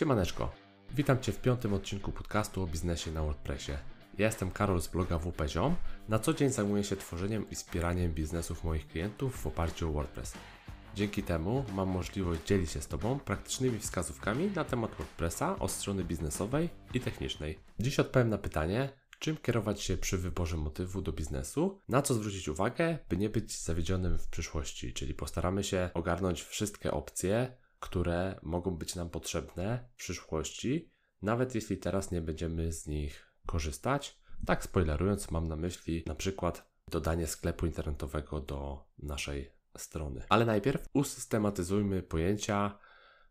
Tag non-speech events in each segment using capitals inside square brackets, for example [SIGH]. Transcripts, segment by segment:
Siemaneczko, witam Cię w piątym odcinku podcastu o biznesie na WordPressie. Ja jestem Karol z bloga WPZiom. Na co dzień zajmuję się tworzeniem i wspieraniem biznesów moich klientów w oparciu o WordPress. Dzięki temu mam możliwość dzielić się z Tobą praktycznymi wskazówkami na temat WordPressa od strony biznesowej i technicznej. Dziś odpowiem na pytanie, czym kierować się przy wyborze motywu do biznesu, na co zwrócić uwagę, by nie być zawiedzionym w przyszłości, czyli postaramy się ogarnąć wszystkie opcje, które mogą być nam potrzebne w przyszłości, nawet jeśli teraz nie będziemy z nich korzystać. Tak spoilerując, mam na myśli na przykład dodanie sklepu internetowego do naszej strony. Ale najpierw usystematyzujmy pojęcia,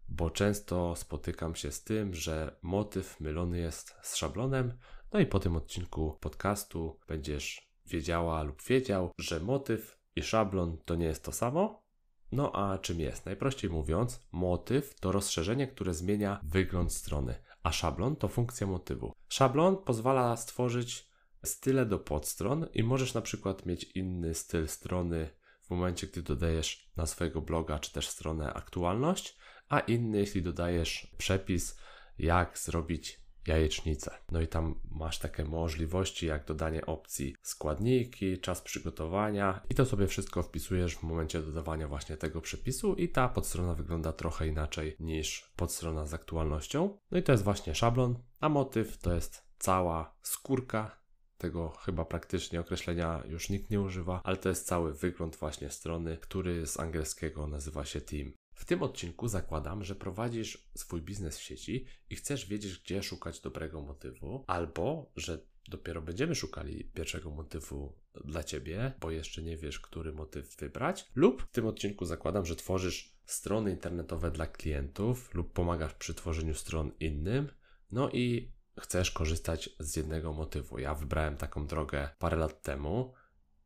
bo często spotykam się z tym, że motyw mylony jest z szablonem. No i po tym odcinku podcastu będziesz wiedziała lub wiedział, że motyw i szablon to nie jest to samo, no a czym jest? Najprościej mówiąc, motyw to rozszerzenie, które zmienia wygląd strony, a szablon to funkcja motywu. Szablon pozwala stworzyć style do podstron i możesz na przykład mieć inny styl strony w momencie, gdy dodajesz na swojego bloga czy też stronę aktualność, a inny, jeśli dodajesz przepis, jak zrobić jajecznicę. No i tam masz takie możliwości jak dodanie opcji składniki, czas przygotowania i to sobie wszystko wpisujesz w momencie dodawania właśnie tego przepisu i ta podstrona wygląda trochę inaczej niż podstrona z aktualnością. No i to jest właśnie szablon, a motyw to jest cała skórka tego chyba praktycznie określenia już nikt nie używa, ale to jest cały wygląd właśnie strony, który z angielskiego nazywa się Team. W tym odcinku zakładam, że prowadzisz swój biznes w sieci i chcesz wiedzieć, gdzie szukać dobrego motywu, albo że dopiero będziemy szukali pierwszego motywu dla ciebie, bo jeszcze nie wiesz, który motyw wybrać, lub w tym odcinku zakładam, że tworzysz strony internetowe dla klientów lub pomagasz przy tworzeniu stron innym. No i chcesz korzystać z jednego motywu. Ja wybrałem taką drogę parę lat temu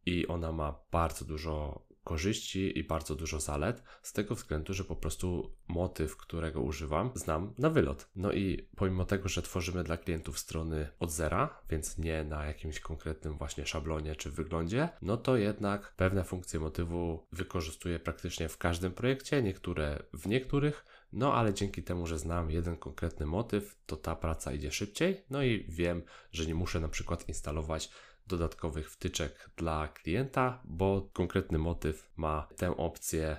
i ona ma bardzo dużo korzyści i bardzo dużo zalet, z tego względu, że po prostu motyw, którego używam, znam na wylot. No i pomimo tego, że tworzymy dla klientów strony od zera, więc nie na jakimś konkretnym właśnie szablonie czy wyglądzie, no to jednak pewne funkcje motywu wykorzystuję praktycznie w każdym projekcie, niektóre w niektórych, no ale dzięki temu, że znam jeden konkretny motyw, to ta praca idzie szybciej, no i wiem, że nie muszę na przykład instalować dodatkowych wtyczek dla klienta, bo konkretny motyw ma tę opcję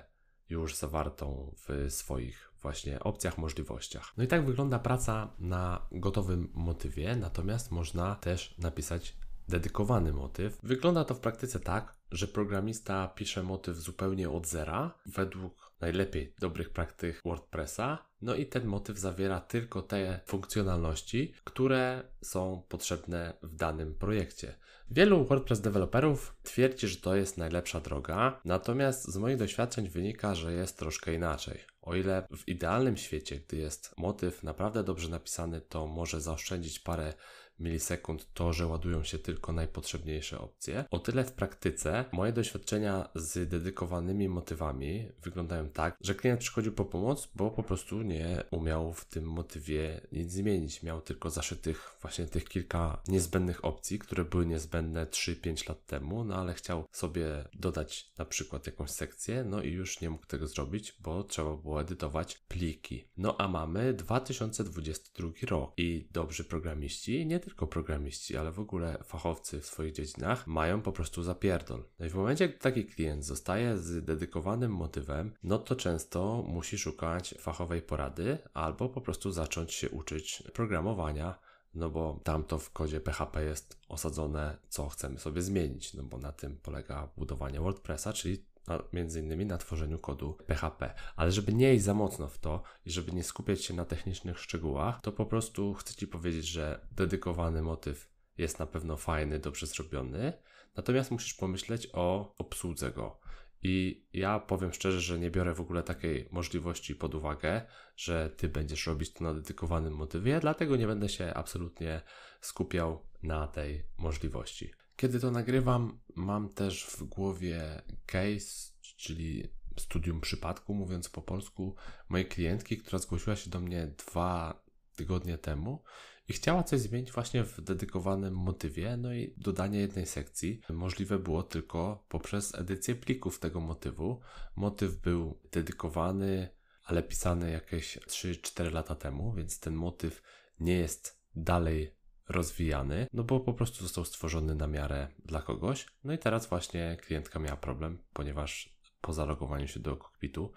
już zawartą w swoich właśnie opcjach, możliwościach. No i tak wygląda praca na gotowym motywie, natomiast można też napisać dedykowany motyw. Wygląda to w praktyce tak, że programista pisze motyw zupełnie od zera według najlepiej dobrych praktyk WordPressa. No i ten motyw zawiera tylko te funkcjonalności, które są potrzebne w danym projekcie. Wielu WordPress deweloperów twierdzi, że to jest najlepsza droga, natomiast z moich doświadczeń wynika, że jest troszkę inaczej. O ile w idealnym świecie, gdy jest motyw naprawdę dobrze napisany, to może zaoszczędzić parę milisekund to, że ładują się tylko najpotrzebniejsze opcje. O tyle w praktyce moje doświadczenia z dedykowanymi motywami wyglądają tak, że klient przychodził po pomoc, bo po prostu nie umiał w tym motywie nic zmienić. Miał tylko zaszytych właśnie tych kilka niezbędnych opcji, które były niezbędne 3-5 lat temu, no ale chciał sobie dodać na przykład jakąś sekcję, no i już nie mógł tego zrobić, bo trzeba było edytować pliki. No a mamy 2022 rok i dobrzy programiści nie tylko programiści, ale w ogóle fachowcy w swoich dziedzinach mają po prostu zapierdol. No i w momencie, gdy taki klient zostaje z dedykowanym motywem, no to często musi szukać fachowej porady albo po prostu zacząć się uczyć programowania no bo tamto w kodzie PHP jest osadzone, co chcemy sobie zmienić, no bo na tym polega budowanie WordPressa, czyli między innymi na tworzeniu kodu PHP. Ale żeby nie iść za mocno w to i żeby nie skupiać się na technicznych szczegółach, to po prostu chcę Ci powiedzieć, że dedykowany motyw jest na pewno fajny, dobrze zrobiony, natomiast musisz pomyśleć o obsłudze go. I ja powiem szczerze, że nie biorę w ogóle takiej możliwości pod uwagę, że ty będziesz robić to na dedykowanym motywie, dlatego nie będę się absolutnie skupiał na tej możliwości. Kiedy to nagrywam, mam też w głowie case, czyli studium przypadku, mówiąc po polsku, mojej klientki, która zgłosiła się do mnie dwa tygodnie temu i chciała coś zmienić właśnie w dedykowanym motywie, no i dodanie jednej sekcji możliwe było tylko poprzez edycję plików tego motywu. Motyw był dedykowany, ale pisany jakieś 3-4 lata temu, więc ten motyw nie jest dalej rozwijany, no bo po prostu został stworzony na miarę dla kogoś. No i teraz właśnie klientka miała problem, ponieważ po zalogowaniu się do kokpitu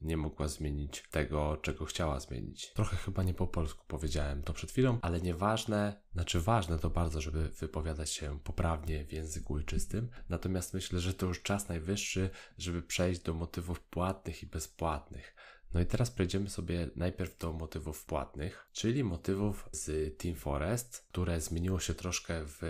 nie mogła zmienić tego, czego chciała zmienić. Trochę chyba nie po polsku powiedziałem to przed chwilą, ale nieważne, znaczy ważne to bardzo, żeby wypowiadać się poprawnie w języku ojczystym. Natomiast myślę, że to już czas najwyższy, żeby przejść do motywów płatnych i bezpłatnych. No i teraz przejdziemy sobie najpierw do motywów płatnych, czyli motywów z Team Forest, które zmieniło się troszkę w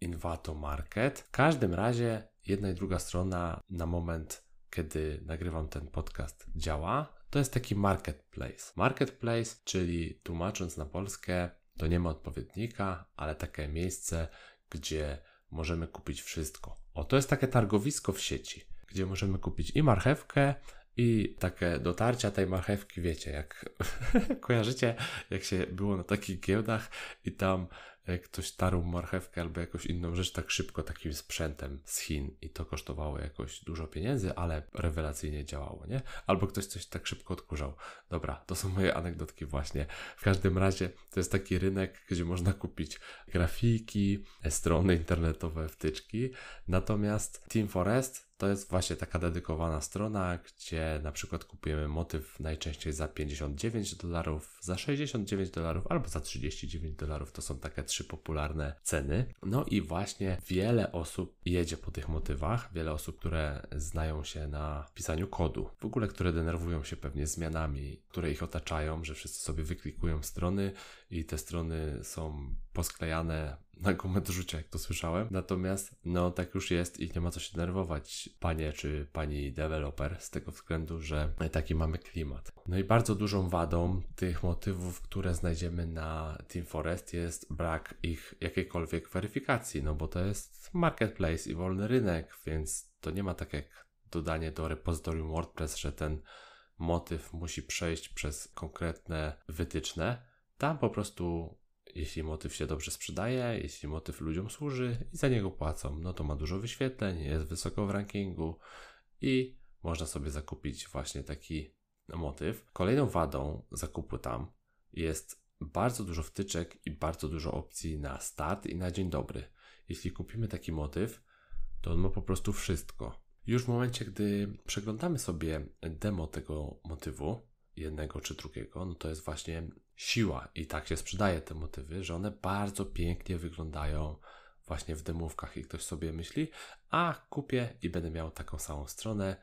Invato Market. W każdym razie jedna i druga strona na moment, kiedy nagrywam ten podcast, działa. To jest taki marketplace. Marketplace, czyli tłumacząc na polskę, to nie ma odpowiednika, ale takie miejsce, gdzie możemy kupić wszystko. O, to jest takie targowisko w sieci, gdzie możemy kupić i marchewkę, i takie dotarcia tej marchewki, wiecie, jak [LAUGHS] kojarzycie, jak się było na takich giełdach i tam e, ktoś tarł marchewkę albo jakąś inną rzecz tak szybko takim sprzętem z Chin i to kosztowało jakoś dużo pieniędzy, ale rewelacyjnie działało, nie? Albo ktoś coś tak szybko odkurzał. Dobra, to są moje anegdotki właśnie. W każdym razie to jest taki rynek, gdzie można kupić grafiki, e, strony internetowe, wtyczki. Natomiast Team Forest to jest właśnie taka dedykowana strona, gdzie na przykład kupujemy motyw najczęściej za 59 dolarów, za 69 dolarów albo za 39 dolarów. To są takie trzy popularne ceny. No i właśnie wiele osób jedzie po tych motywach, wiele osób, które znają się na pisaniu kodu, w ogóle które denerwują się pewnie zmianami, które ich otaczają, że wszyscy sobie wyklikują strony i te strony są posklejane na gumę do rzucia, jak to słyszałem. Natomiast, no, tak już jest i nie ma co się denerwować, panie czy pani deweloper, z tego względu, że taki mamy klimat. No i bardzo dużą wadą tych motywów, które znajdziemy na Team Forest jest brak ich jakiejkolwiek weryfikacji, no bo to jest marketplace i wolny rynek, więc to nie ma tak jak dodanie do repozytorium WordPress, że ten motyw musi przejść przez konkretne wytyczne. Tam po prostu jeśli motyw się dobrze sprzedaje, jeśli motyw ludziom służy i za niego płacą, no to ma dużo wyświetleń, jest wysoko w rankingu i można sobie zakupić właśnie taki motyw. Kolejną wadą zakupu tam jest bardzo dużo wtyczek i bardzo dużo opcji na start i na dzień dobry. Jeśli kupimy taki motyw, to on ma po prostu wszystko. Już w momencie, gdy przeglądamy sobie demo tego motywu, jednego czy drugiego, no to jest właśnie siła. I tak się sprzedaje te motywy, że one bardzo pięknie wyglądają właśnie w demówkach i ktoś sobie myśli, a kupię i będę miał taką samą stronę,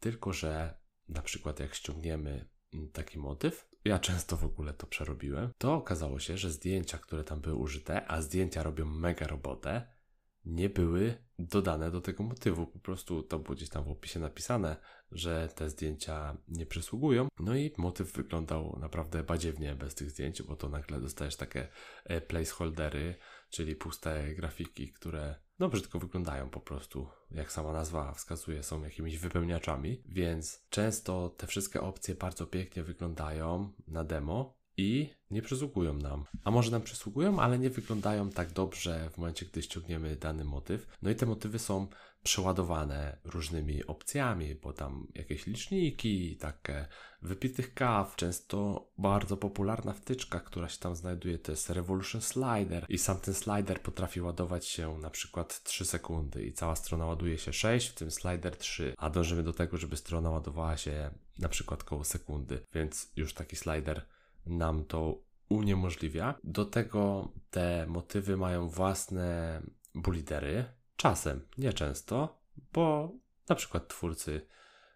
tylko że na przykład jak ściągniemy mm, taki motyw, ja często w ogóle to przerobiłem, to okazało się, że zdjęcia, które tam były użyte, a zdjęcia robią mega robotę, nie były dodane do tego motywu. Po prostu to było gdzieś tam w opisie napisane, że te zdjęcia nie przysługują. No i motyw wyglądał naprawdę badziewnie bez tych zdjęć, bo to nagle dostajesz takie e, placeholdery, czyli puste grafiki, które no brzydko wyglądają po prostu, jak sama nazwa wskazuje, są jakimiś wypełniaczami, więc często te wszystkie opcje bardzo pięknie wyglądają na demo, i nie przysługują nam. A może nam przysługują, ale nie wyglądają tak dobrze w momencie, gdy ściągniemy dany motyw. No i te motywy są przeładowane różnymi opcjami, bo tam jakieś liczniki, takie wypitych kaw, często bardzo popularna wtyczka, która się tam znajduje, to jest Revolution Slider i sam ten slider potrafi ładować się na przykład 3 sekundy i cała strona ładuje się 6, w tym slider 3, a dążymy do tego, żeby strona ładowała się na przykład koło sekundy, więc już taki slider nam to uniemożliwia. Do tego te motywy mają własne bulidery, czasem, nieczęsto, bo na przykład twórcy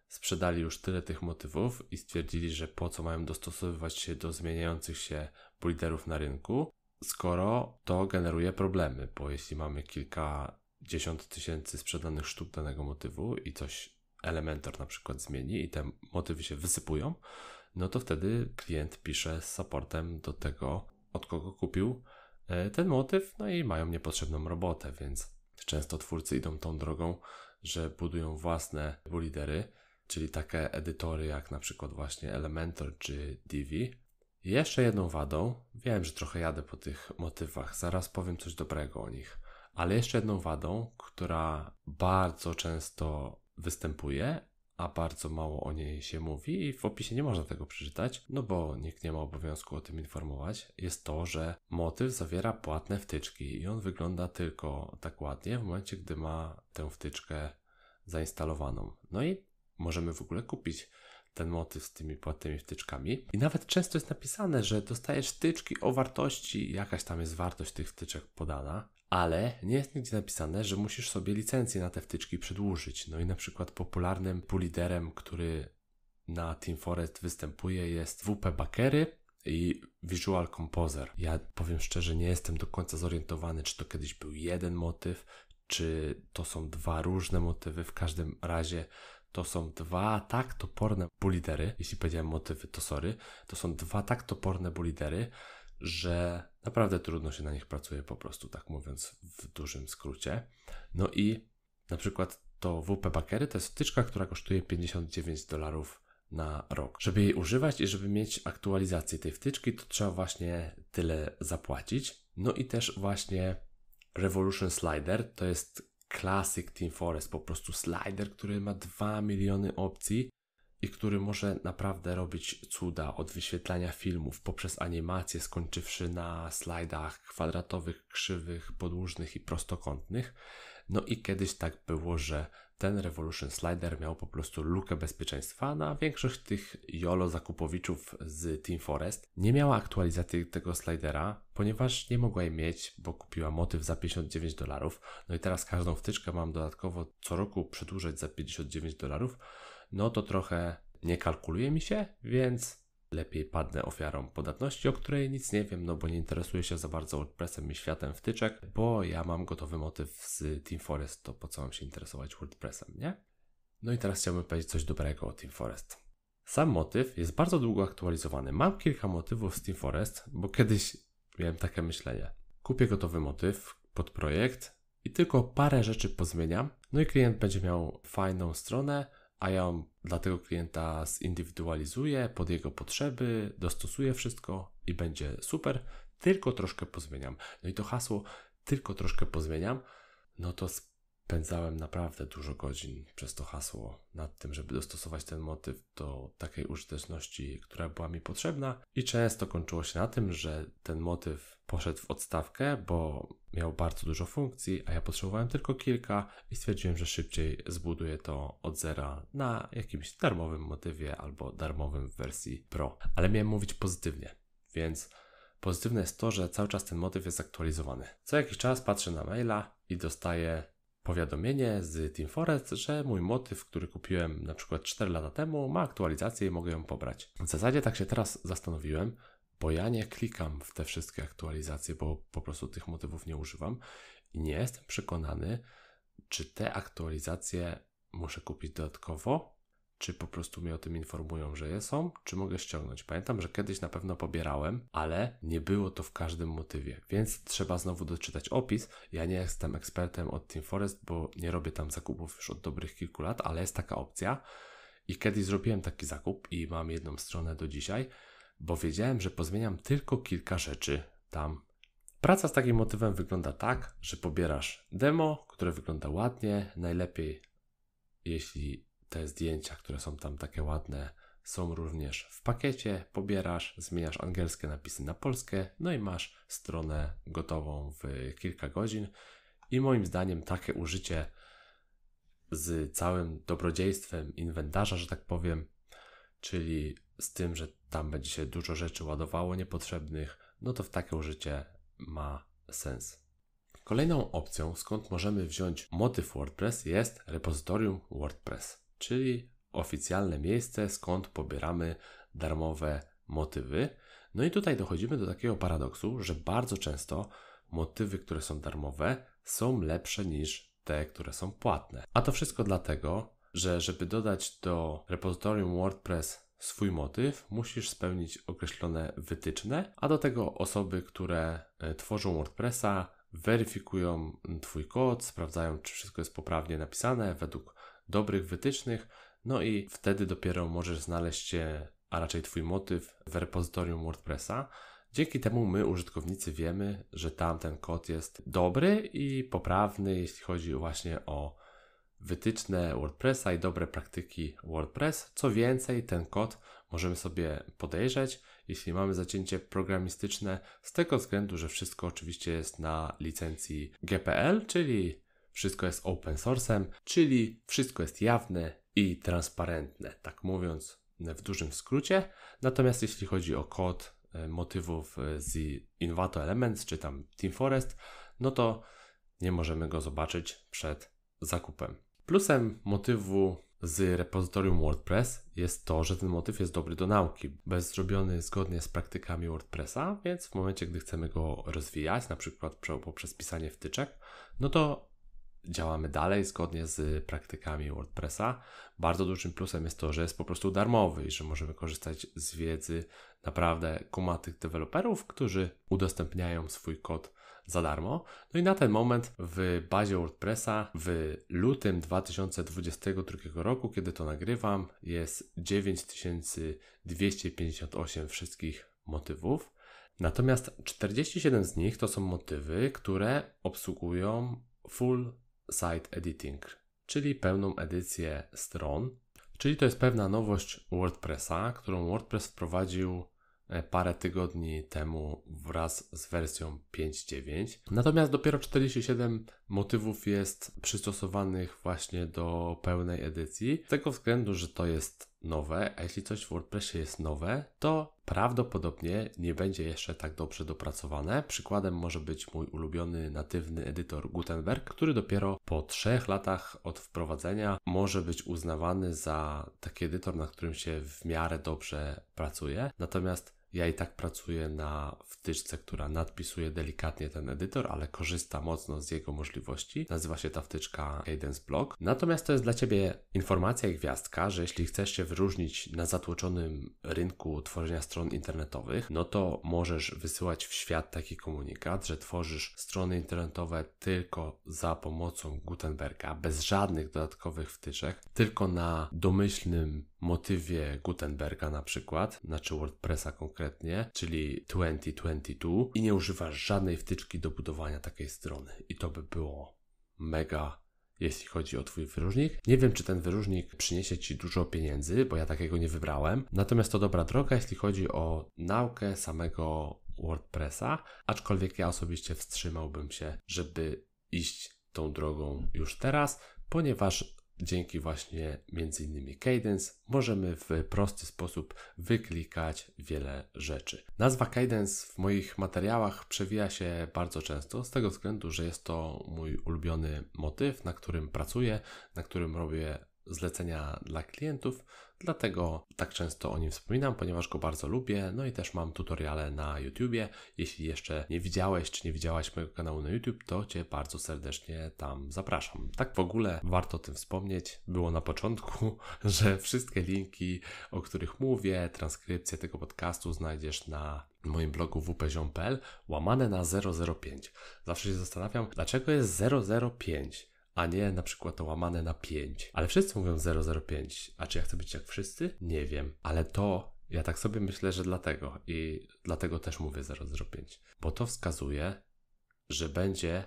sprzedali już tyle tych motywów i stwierdzili, że po co mają dostosowywać się do zmieniających się buliderów na rynku, skoro to generuje problemy, bo jeśli mamy kilkadziesiąt tysięcy sprzedanych sztuk danego motywu i coś Elementor na przykład zmieni i te motywy się wysypują, no to wtedy klient pisze z supportem do tego, od kogo kupił e, ten motyw, no i mają niepotrzebną robotę, więc często twórcy idą tą drogą, że budują własne bulidery, czyli takie edytory jak na przykład właśnie Elementor czy Divi. Jeszcze jedną wadą, wiem, że trochę jadę po tych motywach, zaraz powiem coś dobrego o nich, ale jeszcze jedną wadą, która bardzo często występuje, a bardzo mało o niej się mówi i w opisie nie można tego przeczytać, no bo nikt nie ma obowiązku o tym informować, jest to, że motyw zawiera płatne wtyczki i on wygląda tylko tak ładnie w momencie, gdy ma tę wtyczkę zainstalowaną. No i możemy w ogóle kupić ten motyw z tymi płatnymi wtyczkami. I nawet często jest napisane, że dostajesz wtyczki o wartości, jakaś tam jest wartość tych wtyczek podana ale nie jest nigdzie napisane, że musisz sobie licencję na te wtyczki przedłużyć. No i na przykład popularnym puliderem, który na Team Forest występuje jest WP Bakery i Visual Composer. Ja powiem szczerze, nie jestem do końca zorientowany, czy to kiedyś był jeden motyw, czy to są dwa różne motywy. W każdym razie to są dwa tak toporne bulidery, jeśli powiedziałem motywy, to sorry, to są dwa tak toporne bulidery, że Naprawdę trudno się na nich pracuje, po prostu tak mówiąc w dużym skrócie. No i na przykład to WP Bakery to jest wtyczka, która kosztuje 59 dolarów na rok. Żeby jej używać i żeby mieć aktualizację tej wtyczki, to trzeba właśnie tyle zapłacić. No i też właśnie Revolution Slider to jest Classic Team Forest, po prostu slider, który ma 2 miliony opcji i który może naprawdę robić cuda od wyświetlania filmów poprzez animacje, skończywszy na slajdach kwadratowych, krzywych, podłużnych i prostokątnych. No i kiedyś tak było, że ten Revolution Slider miał po prostu lukę bezpieczeństwa. Na większość tych YOLO zakupowiczów z Team Forest nie miała aktualizacji tego slidera, ponieważ nie mogła jej mieć, bo kupiła motyw za 59 dolarów. No i teraz każdą wtyczkę mam dodatkowo co roku przedłużać za 59 dolarów no to trochę nie kalkuluje mi się, więc lepiej padnę ofiarą podatności, o której nic nie wiem, no bo nie interesuję się za bardzo WordPressem i światem wtyczek, bo ja mam gotowy motyw z Team Forest, to po co mam się interesować WordPressem, nie? No i teraz chciałbym powiedzieć coś dobrego o Team Forest. Sam motyw jest bardzo długo aktualizowany. Mam kilka motywów z Team Forest, bo kiedyś miałem takie myślenie. Kupię gotowy motyw pod projekt i tylko parę rzeczy pozmieniam, no i klient będzie miał fajną stronę, a ja dla tego klienta zindywidualizuję pod jego potrzeby, dostosuję wszystko i będzie super, tylko troszkę pozmieniam. No i to hasło tylko troszkę pozmieniam, no to Pędzałem naprawdę dużo godzin przez to hasło nad tym, żeby dostosować ten motyw do takiej użyteczności, która była mi potrzebna, i często kończyło się na tym, że ten motyw poszedł w odstawkę, bo miał bardzo dużo funkcji, a ja potrzebowałem tylko kilka i stwierdziłem, że szybciej zbuduję to od zera na jakimś darmowym motywie albo darmowym w wersji Pro. Ale miałem mówić pozytywnie, więc pozytywne jest to, że cały czas ten motyw jest aktualizowany. Co jakiś czas patrzę na maila i dostaję powiadomienie z Team Forest, że mój motyw, który kupiłem na przykład 4 lata temu, ma aktualizację i mogę ją pobrać. W zasadzie tak się teraz zastanowiłem, bo ja nie klikam w te wszystkie aktualizacje, bo po prostu tych motywów nie używam i nie jestem przekonany, czy te aktualizacje muszę kupić dodatkowo, czy po prostu mnie o tym informują, że je są, czy mogę ściągnąć. Pamiętam, że kiedyś na pewno pobierałem, ale nie było to w każdym motywie, więc trzeba znowu doczytać opis. Ja nie jestem ekspertem od Team Forest, bo nie robię tam zakupów już od dobrych kilku lat, ale jest taka opcja. I kiedyś zrobiłem taki zakup i mam jedną stronę do dzisiaj, bo wiedziałem, że pozmieniam tylko kilka rzeczy tam. Praca z takim motywem wygląda tak, że pobierasz demo, które wygląda ładnie, najlepiej jeśli te zdjęcia, które są tam takie ładne, są również w pakiecie. Pobierasz, zmieniasz angielskie napisy na polskie, no i masz stronę gotową w kilka godzin. I moim zdaniem takie użycie z całym dobrodziejstwem inwentarza, że tak powiem, czyli z tym, że tam będzie się dużo rzeczy ładowało niepotrzebnych, no to w takie użycie ma sens. Kolejną opcją, skąd możemy wziąć motyw WordPress, jest repozytorium WordPress czyli oficjalne miejsce, skąd pobieramy darmowe motywy. No i tutaj dochodzimy do takiego paradoksu, że bardzo często motywy, które są darmowe, są lepsze niż te, które są płatne. A to wszystko dlatego, że żeby dodać do repozytorium WordPress swój motyw, musisz spełnić określone wytyczne, a do tego osoby, które e, tworzą WordPressa, weryfikują Twój kod, sprawdzają, czy wszystko jest poprawnie napisane według dobrych wytycznych, no i wtedy dopiero możesz znaleźć się, a raczej Twój motyw w repozytorium WordPressa. Dzięki temu my, użytkownicy, wiemy, że tamten kod jest dobry i poprawny, jeśli chodzi właśnie o wytyczne WordPressa i dobre praktyki WordPress. Co więcej, ten kod możemy sobie podejrzeć, jeśli mamy zacięcie programistyczne, z tego względu, że wszystko oczywiście jest na licencji GPL, czyli wszystko jest open source, czyli wszystko jest jawne i transparentne, tak mówiąc w dużym skrócie. Natomiast jeśli chodzi o kod e, motywów e, z Invato Elements czy tam Team Forest, no to nie możemy go zobaczyć przed zakupem. Plusem motywu z repozytorium WordPress jest to, że ten motyw jest dobry do nauki, bez zrobiony zgodnie z praktykami WordPressa, więc w momencie, gdy chcemy go rozwijać, na przykład poprzez pisanie wtyczek, no to działamy dalej zgodnie z praktykami WordPressa. Bardzo dużym plusem jest to, że jest po prostu darmowy i że możemy korzystać z wiedzy naprawdę kumatych deweloperów, którzy udostępniają swój kod za darmo. No i na ten moment w bazie WordPressa w lutym 2022 roku, kiedy to nagrywam, jest 9258 wszystkich motywów. Natomiast 47 z nich to są motywy, które obsługują full site editing, czyli pełną edycję stron. Czyli to jest pewna nowość WordPressa, którą WordPress wprowadził e, parę tygodni temu wraz z wersją 5.9. Natomiast dopiero 47 motywów jest przystosowanych właśnie do pełnej edycji, z tego względu, że to jest nowe, a jeśli coś w WordPressie jest nowe, to prawdopodobnie nie będzie jeszcze tak dobrze dopracowane. Przykładem może być mój ulubiony natywny edytor Gutenberg, który dopiero po trzech latach od wprowadzenia może być uznawany za taki edytor, na którym się w miarę dobrze pracuje. Natomiast ja i tak pracuję na wtyczce, która nadpisuje delikatnie ten edytor, ale korzysta mocno z jego możliwości. Nazywa się ta wtyczka Cadence Block. Natomiast to jest dla Ciebie informacja i gwiazdka, że jeśli chcesz się wyróżnić na zatłoczonym rynku tworzenia stron internetowych, no to możesz wysyłać w świat taki komunikat, że tworzysz strony internetowe tylko za pomocą Gutenberga, bez żadnych dodatkowych wtyczek, tylko na domyślnym motywie Gutenberga na przykład, znaczy WordPressa konkretnie konkretnie, czyli 2022 i nie używasz żadnej wtyczki do budowania takiej strony. I to by było mega jeśli chodzi o Twój wyróżnik. Nie wiem, czy ten wyróżnik przyniesie Ci dużo pieniędzy, bo ja takiego nie wybrałem. Natomiast to dobra droga, jeśli chodzi o naukę samego WordPressa, aczkolwiek ja osobiście wstrzymałbym się, żeby iść tą drogą już teraz, ponieważ dzięki właśnie między innymi Cadence możemy w prosty sposób wyklikać wiele rzeczy. Nazwa Cadence w moich materiałach przewija się bardzo często z tego względu, że jest to mój ulubiony motyw, na którym pracuję, na którym robię zlecenia dla klientów Dlatego tak często o nim wspominam, ponieważ go bardzo lubię. No i też mam tutoriale na YouTubie. Jeśli jeszcze nie widziałeś czy nie widziałaś mojego kanału na YouTube, to Cię bardzo serdecznie tam zapraszam. Tak w ogóle warto o tym wspomnieć. Było na początku, [LAUGHS] że wszystkie linki, o których mówię, transkrypcję tego podcastu znajdziesz na moim blogu wpziom.pl łamane na 005. Zawsze się zastanawiam, dlaczego jest 005? a nie na przykład to łamane na 5. Ale wszyscy mówią 005, a czy ja chcę być jak wszyscy? Nie wiem, ale to ja tak sobie myślę, że dlatego i dlatego też mówię 005, bo to wskazuje, że będzie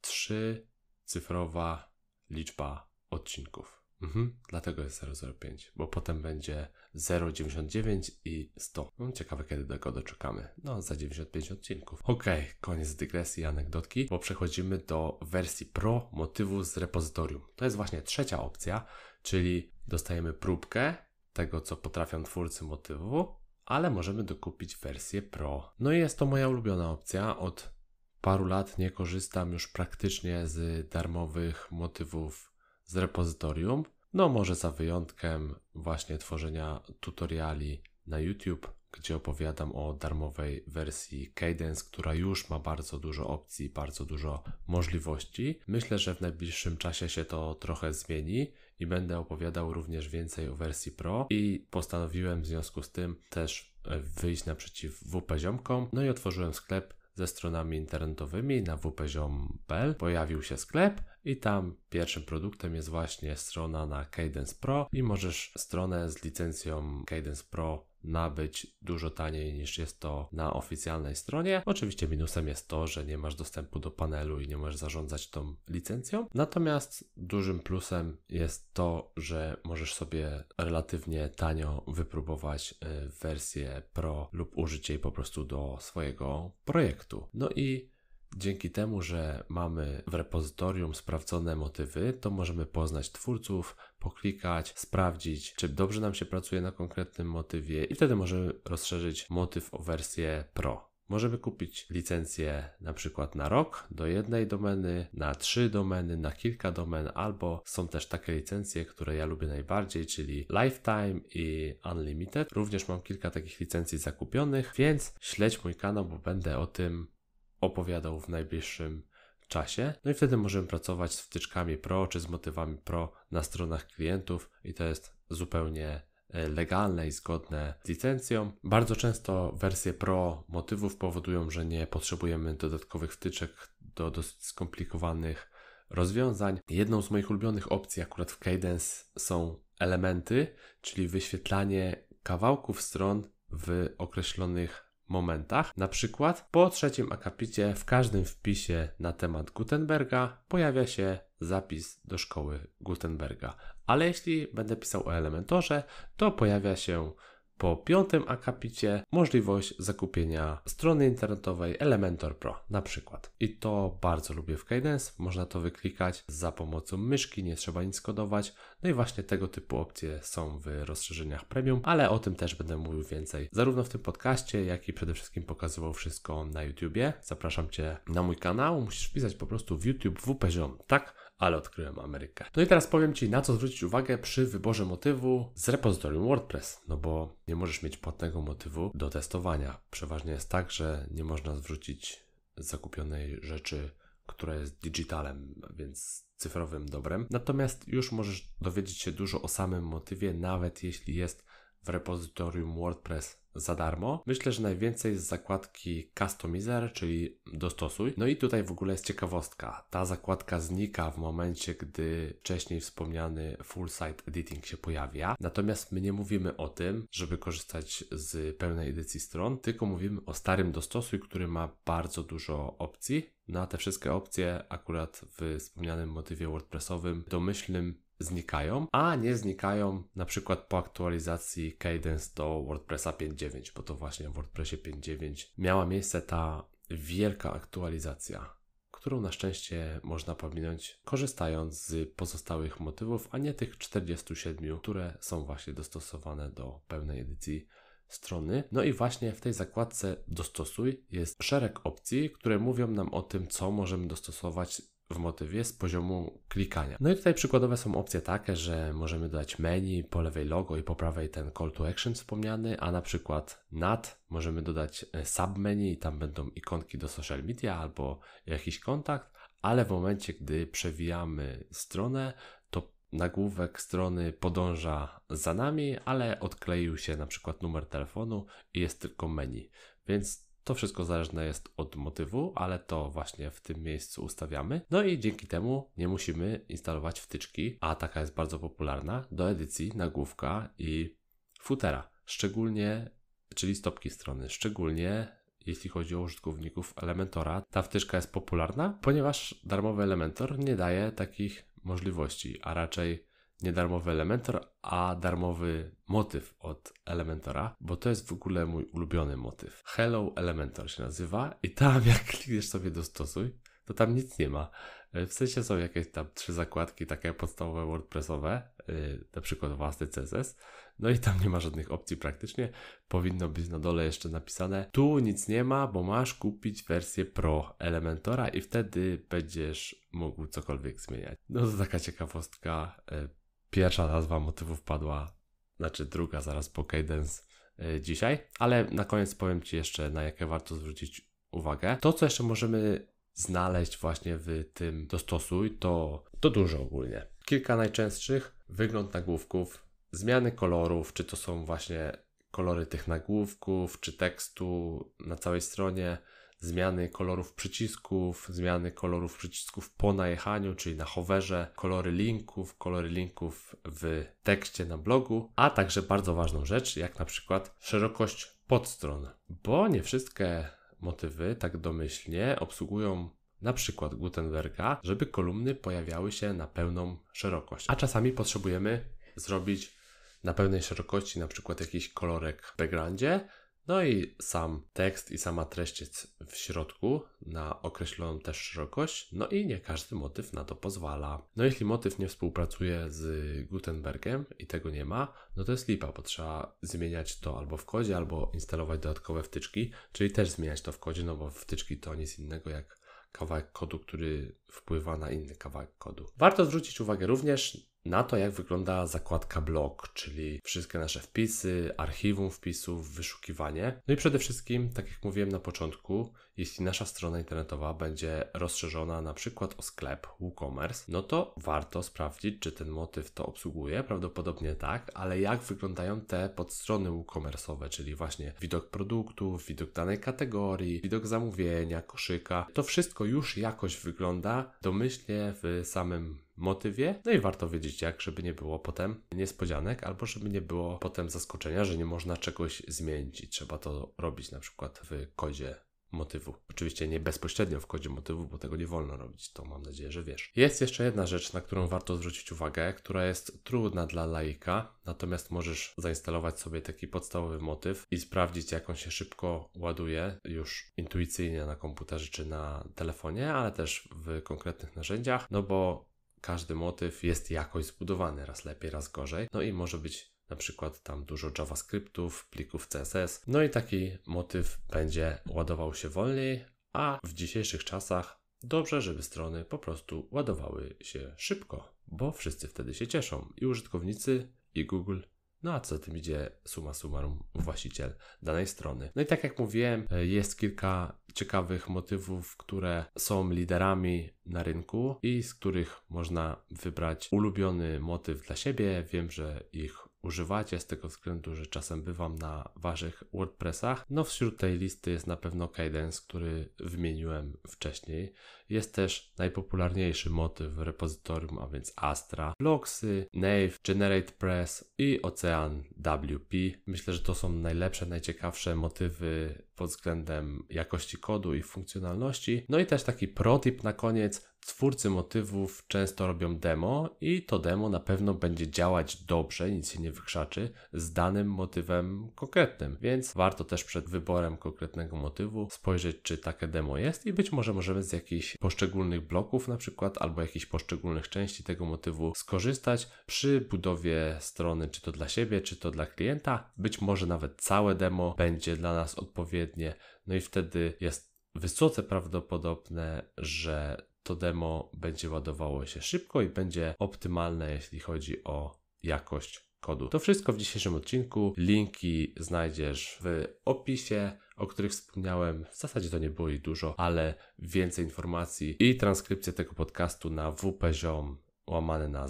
trzy cyfrowa liczba odcinków. Mhm, dlatego jest 005, bo potem będzie 0,99 i 100. No, ciekawe, kiedy do tego doczekamy. No, za 95 odcinków. Okej, okay, koniec dygresji i anegdotki, bo przechodzimy do wersji Pro motywu z repozytorium. To jest właśnie trzecia opcja, czyli dostajemy próbkę tego, co potrafią twórcy motywu, ale możemy dokupić wersję Pro. No i jest to moja ulubiona opcja od paru lat nie korzystam już praktycznie z darmowych motywów z repozytorium. No może za wyjątkiem właśnie tworzenia tutoriali na YouTube, gdzie opowiadam o darmowej wersji Cadence, która już ma bardzo dużo opcji, bardzo dużo możliwości. Myślę, że w najbliższym czasie się to trochę zmieni i będę opowiadał również więcej o wersji Pro i postanowiłem w związku z tym też wyjść naprzeciw WP ziomkom. No i otworzyłem sklep ze stronami internetowymi na wpziom.pl pojawił się sklep i tam pierwszym produktem jest właśnie strona na Cadence Pro i możesz stronę z licencją Cadence Pro nabyć dużo taniej niż jest to na oficjalnej stronie. Oczywiście minusem jest to, że nie masz dostępu do panelu i nie możesz zarządzać tą licencją. Natomiast dużym plusem jest to, że możesz sobie relatywnie tanio wypróbować y, wersję Pro lub użyć jej po prostu do swojego projektu. No i Dzięki temu, że mamy w repozytorium sprawdzone motywy, to możemy poznać twórców, poklikać, sprawdzić, czy dobrze nam się pracuje na konkretnym motywie i wtedy możemy rozszerzyć motyw o wersję Pro. Możemy kupić licencję na przykład na rok do jednej domeny, na trzy domeny, na kilka domen, albo są też takie licencje, które ja lubię najbardziej, czyli Lifetime i Unlimited. Również mam kilka takich licencji zakupionych, więc śledź mój kanał, bo będę o tym opowiadał w najbliższym czasie. No i wtedy możemy pracować z wtyczkami pro czy z motywami pro na stronach klientów i to jest zupełnie e, legalne i zgodne z licencją. Bardzo często wersje pro motywów powodują, że nie potrzebujemy dodatkowych wtyczek do dosyć skomplikowanych rozwiązań. Jedną z moich ulubionych opcji akurat w Cadence są elementy, czyli wyświetlanie kawałków stron w określonych momentach. Na przykład po trzecim akapicie w każdym wpisie na temat Gutenberga pojawia się zapis do szkoły Gutenberga. Ale jeśli będę pisał o elementorze, to pojawia się po piątym akapicie możliwość zakupienia strony internetowej Elementor Pro na przykład. I to bardzo lubię w Cadence, można to wyklikać za pomocą myszki, nie trzeba nic kodować. No i właśnie tego typu opcje są w rozszerzeniach premium, ale o tym też będę mówił więcej zarówno w tym podcaście, jak i przede wszystkim pokazywał wszystko na YouTubie. Zapraszam Cię na mój kanał, musisz wpisać po prostu w YouTube WP Ziom, tak? ale odkryłem Amerykę. No i teraz powiem Ci, na co zwrócić uwagę przy wyborze motywu z repozytorium WordPress, no bo nie możesz mieć płatnego motywu do testowania. Przeważnie jest tak, że nie można zwrócić zakupionej rzeczy, która jest digitalem, więc cyfrowym dobrem. Natomiast już możesz dowiedzieć się dużo o samym motywie, nawet jeśli jest w repozytorium WordPress za darmo. Myślę, że najwięcej z zakładki Customizer, czyli dostosuj. No i tutaj w ogóle jest ciekawostka. Ta zakładka znika w momencie, gdy wcześniej wspomniany full site editing się pojawia. Natomiast my nie mówimy o tym, żeby korzystać z pełnej edycji stron, tylko mówimy o starym dostosuj, który ma bardzo dużo opcji. Na te wszystkie opcje akurat w wspomnianym motywie WordPressowym domyślnym znikają, a nie znikają na przykład po aktualizacji Cadence do WordPressa 5.9, bo to właśnie w WordPressie 5.9 miała miejsce ta wielka aktualizacja, którą na szczęście można pominąć, korzystając z pozostałych motywów, a nie tych 47, które są właśnie dostosowane do pełnej edycji strony. No i właśnie w tej zakładce dostosuj jest szereg opcji, które mówią nam o tym, co możemy dostosować w motywie z poziomu klikania. No i tutaj przykładowe są opcje takie, że możemy dodać menu, po lewej logo i po prawej ten call to action wspomniany, a na przykład nad możemy dodać e, submenu i tam będą ikonki do social media albo jakiś kontakt, ale w momencie, gdy przewijamy stronę, to nagłówek strony podąża za nami, ale odkleił się na przykład numer telefonu i jest tylko menu. Więc to wszystko zależne jest od motywu, ale to właśnie w tym miejscu ustawiamy. No i dzięki temu nie musimy instalować wtyczki, a taka jest bardzo popularna, do edycji nagłówka i footera. Szczególnie, czyli stopki strony, szczególnie jeśli chodzi o użytkowników Elementora. Ta wtyczka jest popularna, ponieważ darmowy Elementor nie daje takich możliwości, a raczej niedarmowy Elementor, a darmowy motyw od Elementora, bo to jest w ogóle mój ulubiony motyw. Hello Elementor się nazywa i tam [LAUGHS] jak klikniesz sobie dostosuj, to tam nic nie ma. E, w sensie są jakieś tam trzy zakładki takie podstawowe WordPressowe, e, na przykład własny CSS, no i tam nie ma żadnych opcji praktycznie. Powinno być na dole jeszcze napisane. Tu nic nie ma, bo masz kupić wersję Pro Elementora i wtedy będziesz mógł cokolwiek zmieniać. No to taka ciekawostka. E, Pierwsza nazwa motywów padła, znaczy druga zaraz po Cadence e, dzisiaj, ale na koniec powiem Ci jeszcze, na jakie warto zwrócić uwagę. To, co jeszcze możemy znaleźć właśnie w tym dostosuj, to, to dużo ogólnie. Kilka najczęstszych, wygląd nagłówków, zmiany kolorów, czy to są właśnie kolory tych nagłówków, czy tekstu na całej stronie, zmiany kolorów przycisków, zmiany kolorów przycisków po najechaniu, czyli na hoverze, kolory linków, kolory linków w tekście na blogu, a także bardzo ważną rzecz, jak na przykład szerokość podstron, bo nie wszystkie motywy tak domyślnie obsługują na przykład Gutenberga, żeby kolumny pojawiały się na pełną szerokość. A czasami potrzebujemy zrobić na pełnej szerokości na przykład jakiś kolorek w backgroundzie, no i sam tekst i sama treść jest w środku, na określoną też szerokość, no i nie każdy motyw na to pozwala. No jeśli motyw nie współpracuje z Gutenbergiem i tego nie ma, no to jest lipa, bo trzeba zmieniać to albo w kodzie, albo instalować dodatkowe wtyczki, czyli też zmieniać to w kodzie, no bo wtyczki to nic innego jak kawałek kodu, który wpływa na inny kawałek kodu. Warto zwrócić uwagę również na to, jak wygląda zakładka blog, czyli wszystkie nasze wpisy, archiwum wpisów, wyszukiwanie. No i przede wszystkim, tak jak mówiłem na początku, jeśli nasza strona internetowa będzie rozszerzona na przykład o sklep WooCommerce, no to warto sprawdzić, czy ten motyw to obsługuje. Prawdopodobnie tak, ale jak wyglądają te podstrony WooCommerce'owe, czyli właśnie widok produktów, widok danej kategorii, widok zamówienia, koszyka. To wszystko już jakoś wygląda domyślnie w samym motywie. No i warto wiedzieć jak, żeby nie było potem niespodzianek albo żeby nie było potem zaskoczenia, że nie można czegoś zmienić i trzeba to robić na przykład w kodzie motywu. Oczywiście nie bezpośrednio w kodzie motywu, bo tego nie wolno robić, to mam nadzieję, że wiesz. Jest jeszcze jedna rzecz, na którą warto zwrócić uwagę, która jest trudna dla laika, natomiast możesz zainstalować sobie taki podstawowy motyw i sprawdzić, jak on się szybko ładuje, już intuicyjnie na komputerze czy na telefonie, ale też w konkretnych narzędziach, no bo każdy motyw jest jakoś zbudowany, raz lepiej, raz gorzej. No i może być na przykład tam dużo JavaScriptów, plików CSS. No i taki motyw będzie ładował się wolniej, a w dzisiejszych czasach dobrze, żeby strony po prostu ładowały się szybko, bo wszyscy wtedy się cieszą i użytkownicy, i Google, no a co tym idzie, suma summarum, właściciel danej strony. No i tak jak mówiłem, e, jest kilka ciekawych motywów, które są liderami na rynku i z których można wybrać ulubiony motyw dla siebie. Wiem, że ich używacie z tego względu, że czasem bywam na waszych WordPressach. No wśród tej listy jest na pewno Cadence, który wymieniłem wcześniej. Jest też najpopularniejszy motyw w repozytorium, a więc Astra, Bloxy, Nave, GeneratePress i Ocean WP. Myślę, że to są najlepsze, najciekawsze motywy pod względem jakości kodu i funkcjonalności. No i też taki protip na koniec twórcy motywów często robią demo i to demo na pewno będzie działać dobrze, nic się nie wykrzaczy, z danym motywem konkretnym. Więc warto też przed wyborem konkretnego motywu spojrzeć, czy takie demo jest i być może możemy z jakichś poszczególnych bloków na przykład, albo jakichś poszczególnych części tego motywu skorzystać przy budowie strony, czy to dla siebie, czy to dla klienta. Być może nawet całe demo będzie dla nas odpowiednie, no i wtedy jest wysoce prawdopodobne, że to demo będzie ładowało się szybko i będzie optymalne, jeśli chodzi o jakość kodu. To wszystko w dzisiejszym odcinku. Linki znajdziesz w opisie, o których wspomniałem. W zasadzie to nie było ich dużo, ale więcej informacji i transkrypcję tego podcastu na wp.ziom łamane na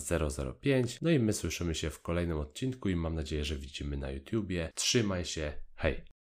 005. No i my słyszymy się w kolejnym odcinku i mam nadzieję, że widzimy na YouTubie. Trzymaj się, hej!